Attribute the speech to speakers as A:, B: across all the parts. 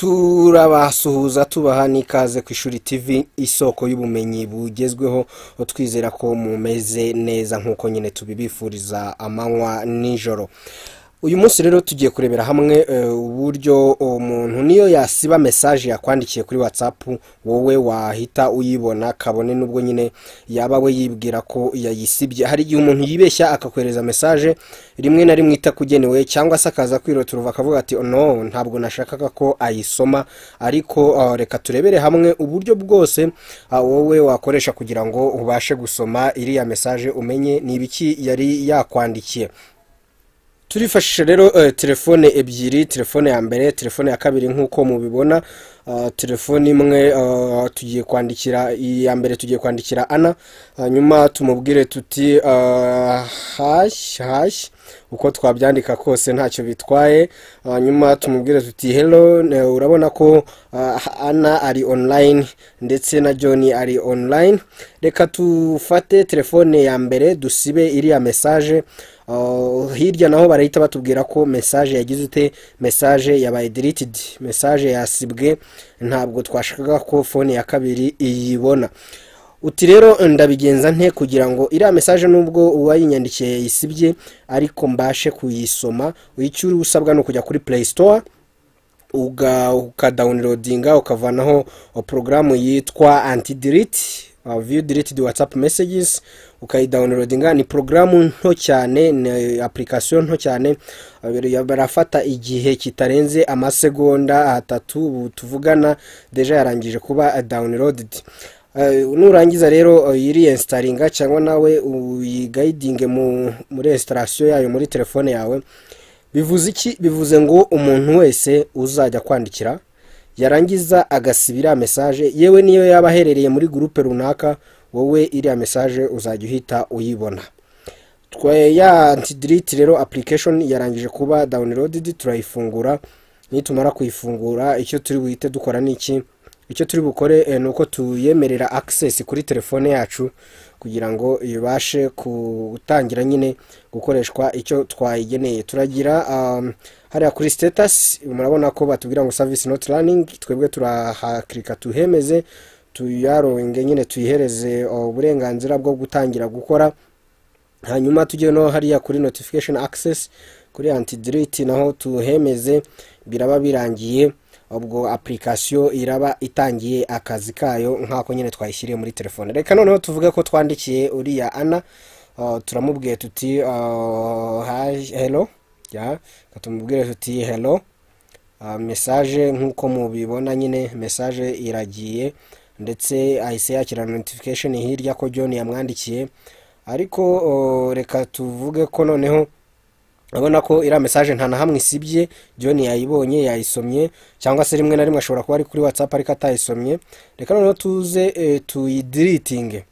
A: turabasuhuza tubaha n'ikaze ku ishuri TV isoko y'ubumenyi bugezweho twizera ko mumeze neza nk'uko nyine tubibifuriza amanywa nijoro uyu munsi rero tugiye kurebera hamwe eh, uburyo umuntu niyo yasiba mesaje yakwandikiye kuri watsapu wowe wahita uyibona kabone n'ubwo nyine yaba we yibwira ko yayisibye hari igihe umuntu yibeshya akakohereza mesaje rimwe na rimwe itakugenewe cyangwa se akaza kwiroturuva akavuga ati no ntabwo nashakaga ko ayisoma ariko ah, reka turebere hamwe uburyo bwose ah, wowe wakoresha kugira ngo ubashe gusoma iriya mesaje umenye ni ibiki yari yakwandikiye turifashisha rero eh, telefone ebyiri telefone ya mbere telefone ya kabiri nk'uko mubibona ah, telefone imwe ah, tugiye kwandikira iya mbere tugiye kwandikira ana hanyuma tumubwire tuti ah, hashyi uko twabyandika kose ntacyo bitwaye hanyuma tumubwire tuti hello urabona ko ana ah, ari online ndetse na john ari online reka tufate telefone ya mbere dusibe iriya mesaje ah, hirya naho barahita batubwira ko mesaje yagize ute mesaje yabaye diritidi mesaje yasibwe ntabwo twashakaga ko fone ya kabiri iyibona uti rero ndabigenza nte kugira ngo iriya mesaje nubwo uwayinyandikiye yisibye ariko mbashe kuyisoma icyo uri usabwa ni ukujya kuri play store ukadawunirodinga ukavanaho porogaramu yitwa antidiriti uh, view deleted whatsapp messages ukayidawunirodinga ni porogaramu nto cyane ni apurikasiyo nto cyane uh, barafata igihe kitarenze amasegonda atatu tuvugana deja yarangije kuba dawunirodidi Eh, nurangiza rero eh, yiriyensitaringa cyangwa nawe uyigayidinge muri resitarasiyo yayo muri telefone yawe bivuze iki bivuze ngo umuntu wese uzajya kwandikira yarangiza agasiba iriya mesaje yewe niyo yaba aherereye muri gurupe runaka wowe iriya mesaje uzajya uhita uyibona ya antidiriti rero apurikesheni yarangije kuba dawunirodidi turayifungura nitumara kuyifungura icyo turi buhite dukora ni iki icyo turi bukore eh, ni uko tuyemerera akisesi kuri telefone yacu kugira ngo ibashe gutangira nyine gukoreshwa icyo twayigeneye turagira um, hariya kuri sitatasi murabona ko batubwira ngo savisi noti raningi twebwe turahakirika tuhemeze tuyaronge nyine tuyihereze uh, uburenganzira bwo gutangira gukora hanyuma tujye no hariya kuri notification access kuri antidiriti naho tuhemeze biraba birangiye ubwo apurikasiyo iraba itangiye akazi kayo nk'ako nyine twayishyiriye muri telefone reka noneho tuvuge ko twandikiye uriya ana uh, turamubwiye tuti uh, hello ya tumubwire tuti hello uh, mesaje nk'uko mubibona nyine mesaje iragiye ndetse ahise yakira notification hirya ko john yamwandikiye ariko reka tuvuge ko noneho urabona ko iriya mesaje nta na hamwe isibye john yayibonye yayisomye cyangwa se rimwe na rimwe ashobora kuba ari kuri whatsapp ariko atayisomye reka noneho tuze eh, tuyidiritinge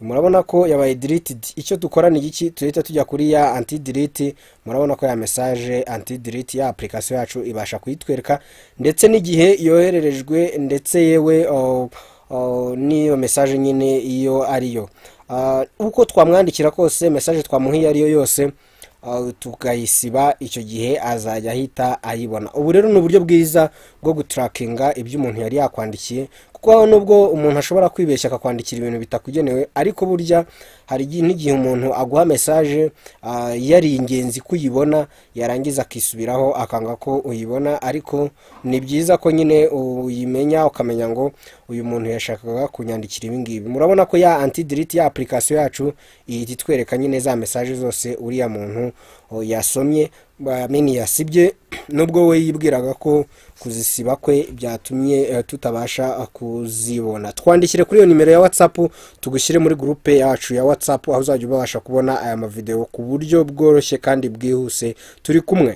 A: murabona ko yabaye diritidi icyo dukora ni iki duhita tujya kuri ya antidiriti murabona ko ya mesaje antidiriti ya apurikasiyo yacu ibasha kuyitwereka ndetse n'igihe yohererejwe ndetse yewe n'iyo mesaje nyine iyo ariyo ah, uko twamwandikira kose mesaje twamuha iyo ariyo yose tukayisiba icyo gihe azajya ahita ayibona ubu rero ni uburyo bwiza bwo gutarakinga ibyo umuntu yari yakwandikiye kuko nubwo umuntu ashobora kwibeshya akakwandikira ibintu bitakugenewe ariko burya hari n'igihe umuntu aguha mesaje ah, yari ingenzi ko uyibona yarangiza akisubiraho akanga ko uyibona ariko ni byiza ko nyine uyimenya ukamenya ngo uyu muntu yashakaga kunyandikira ibi ngibi murabona ko ya antidiriti ya apurikasiyo yacu ihita itwereka nyine za mesaje zose uriya muntu oh, yasomye ah, yasibye nubwo we yibwiraga ko kuzisiba kwe byatumye eh, tutabasha eh, kuzibona twandikire kuri iyo nimero ya watsapu tugushyire muri gurupe yacu ya watsapu aho uzajya ubasha kubona aya mavidewo ku buryo bworoshye kandi bwihuse turi kumwe